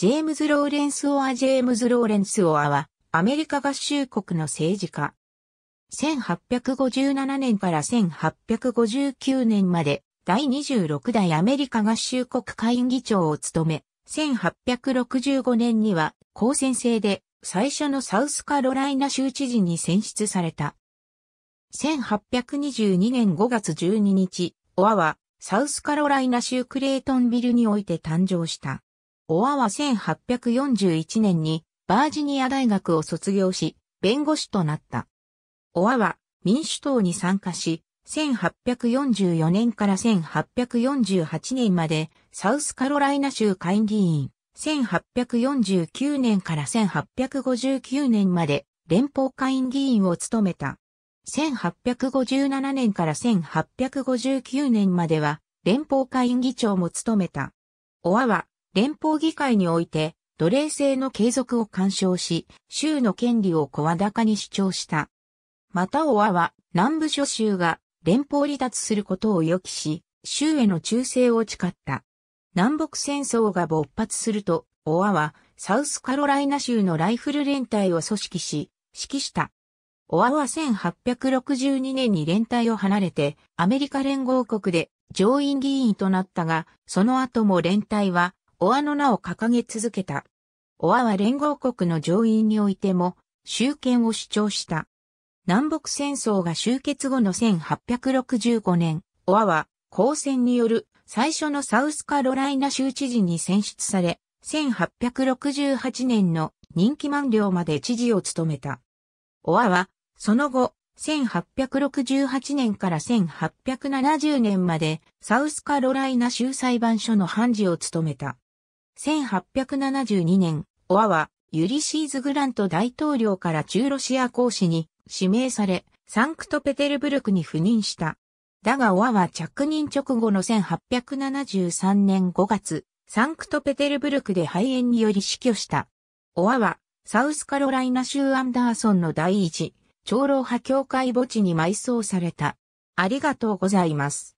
ジェームズ・ローレンス・オア・ジェームズ・ローレンス・オアは、アメリカ合衆国の政治家。1857年から1859年まで、第26代アメリカ合衆国会議長を務め、1865年には、高専制で、最初のサウスカロライナ州知事に選出された。1822年5月12日、オアは、サウスカロライナ州クレートンビルにおいて誕生した。オアは1841年にバージニア大学を卒業し、弁護士となった。オアは民主党に参加し、1844年から1848年までサウスカロライナ州会議員、1849年から1859年まで連邦会議員を務めた。1857年から1859年までは連邦会議長も務めた。オアは連邦議会において奴隷制の継続を干渉し、州の権利を声高に主張した。またオアは南部諸州が連邦離脱することを予期し、州への忠誠を誓った。南北戦争が勃発すると、オアはサウスカロライナ州のライフル連隊を組織し、指揮した。オアは1862年に連隊を離れてアメリカ連合国で上院議員となったが、その後も連隊はオアの名を掲げ続けた。オアは連合国の上院においても、集権を主張した。南北戦争が終結後の1865年、オアは、交戦による最初のサウスカロライナ州知事に選出され、1868年の任期満了まで知事を務めた。オアは、その後、1868年から1870年までサウスカロライナ州裁判所の判事を務めた。1872年、オアはユリシーズ・グラント大統領から中ロシア公使に指名され、サンクトペテルブルクに赴任した。だがオアは着任直後の1873年5月、サンクトペテルブルクで肺炎により死去した。オアは、サウスカロライナ州アンダーソンの第一、長老派教会墓地に埋葬された。ありがとうございます。